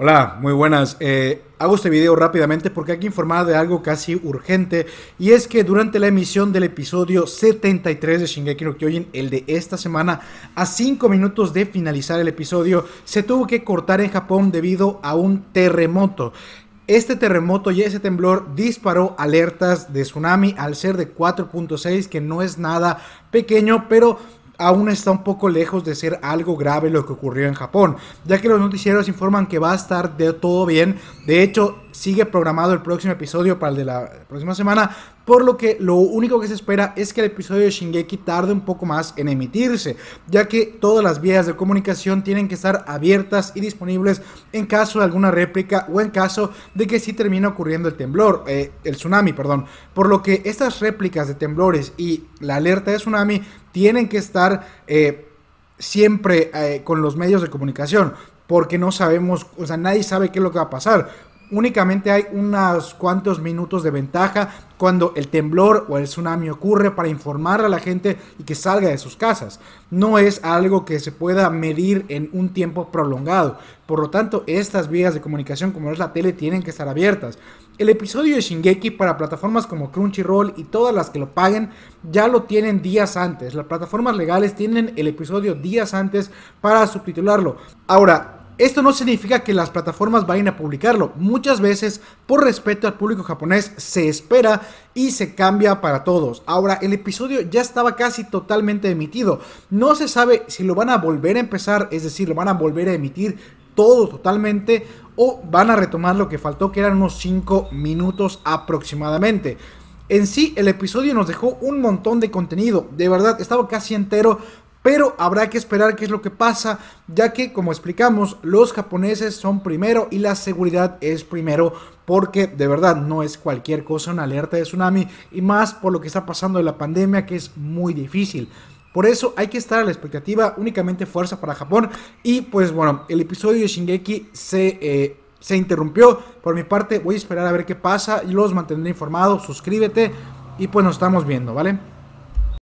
Hola, muy buenas. Eh, hago este video rápidamente porque aquí que informar de algo casi urgente y es que durante la emisión del episodio 73 de Shingeki no Kyojin, el de esta semana, a 5 minutos de finalizar el episodio, se tuvo que cortar en Japón debido a un terremoto. Este terremoto y ese temblor disparó alertas de tsunami al ser de 4.6, que no es nada pequeño, pero aún está un poco lejos de ser algo grave lo que ocurrió en Japón, ya que los noticieros informan que va a estar de todo bien. De hecho, sigue programado el próximo episodio para el de la próxima semana, por lo que lo único que se espera es que el episodio de Shingeki tarde un poco más en emitirse, ya que todas las vías de comunicación tienen que estar abiertas y disponibles en caso de alguna réplica o en caso de que sí termine ocurriendo el temblor, eh, el tsunami, perdón, por lo que estas réplicas de temblores y la alerta de tsunami tienen que estar... Eh, siempre eh, con los medios de comunicación porque no sabemos, o sea, nadie sabe qué es lo que va a pasar únicamente hay unos cuantos minutos de ventaja cuando el temblor o el tsunami ocurre para informar a la gente y que salga de sus casas. No es algo que se pueda medir en un tiempo prolongado. Por lo tanto, estas vías de comunicación como es la tele tienen que estar abiertas. El episodio de Shingeki para plataformas como Crunchyroll y todas las que lo paguen ya lo tienen días antes. Las plataformas legales tienen el episodio días antes para subtitularlo. Ahora, esto no significa que las plataformas vayan a publicarlo. Muchas veces, por respeto al público japonés, se espera y se cambia para todos. Ahora, el episodio ya estaba casi totalmente emitido. No se sabe si lo van a volver a empezar, es decir, lo van a volver a emitir todo totalmente o van a retomar lo que faltó, que eran unos 5 minutos aproximadamente. En sí, el episodio nos dejó un montón de contenido. De verdad, estaba casi entero pero habrá que esperar qué es lo que pasa, ya que como explicamos, los japoneses son primero y la seguridad es primero, porque de verdad no es cualquier cosa una alerta de tsunami y más por lo que está pasando de la pandemia que es muy difícil. Por eso hay que estar a la expectativa, únicamente fuerza para Japón y pues bueno, el episodio de Shingeki se... Eh, se interrumpió. Por mi parte, voy a esperar a ver qué pasa y los mantendré informados. Suscríbete y pues nos estamos viendo, ¿vale?